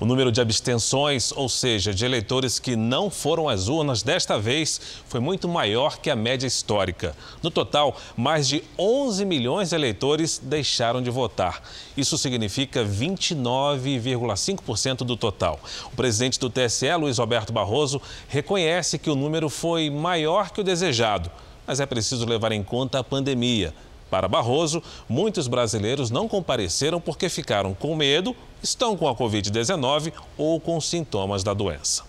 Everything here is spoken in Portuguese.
O número de abstenções, ou seja, de eleitores que não foram às urnas desta vez, foi muito maior que a média histórica. No total, mais de 11 milhões de eleitores deixaram de votar. Isso significa 29,5% do total. O presidente do TSE, Luiz Roberto Barroso, reconhece que o número foi maior que o desejado, mas é preciso levar em conta a pandemia. Para Barroso, muitos brasileiros não compareceram porque ficaram com medo, estão com a Covid-19 ou com sintomas da doença.